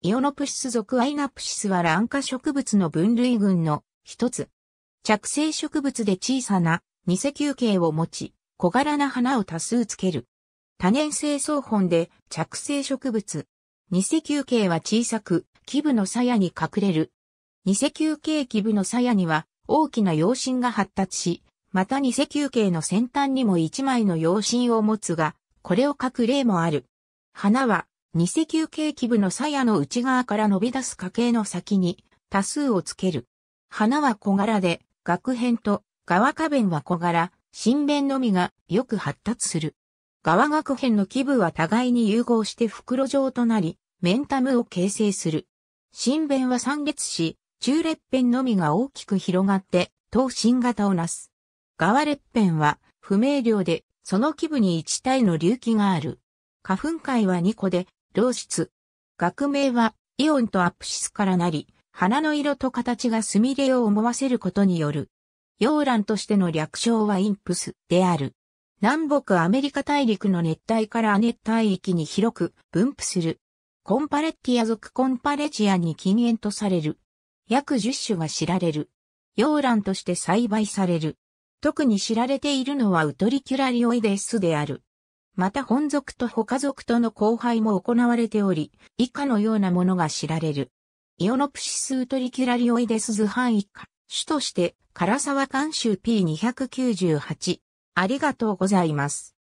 イオノプシス属アイナプシスは卵化植物の分類群の一つ。着生植物で小さな二石球形を持ち、小柄な花を多数つける。多年生草本で着生植物。二石球形は小さく、基部の鞘に隠れる。二石球形基部の鞘には大きな陽心が発達し、また二石球形の先端にも一枚の陽心を持つが、これを書く例もある。花は二石球形基部の鞘の内側から伸び出す花形の先に多数をつける。花は小柄で、額辺と側花弁は小柄、新弁のみがよく発達する。側額辺の基部は互いに融合して袋状となり、メンタムを形成する。新弁は三列し、中列辺のみが大きく広がって、等身型をなす。側列辺は不明瞭で、その基部に一体の隆起がある。花粉界は2個で、良室学名は、イオンとアプシスからなり、花の色と形がスミレを思わせることによる。洋蘭としての略称はインプスである。南北アメリカ大陸の熱帯から亜熱帯域に広く分布する。コンパレッティア属コンパレチアに禁煙とされる。約10種が知られる。洋蘭として栽培される。特に知られているのはウトリキュラリオイデスである。また本族と他族との交配も行われており、以下のようなものが知られる。イオノプシスウトリキュラリオイデスハ範囲下、主として、唐沢監修 P298。ありがとうございます。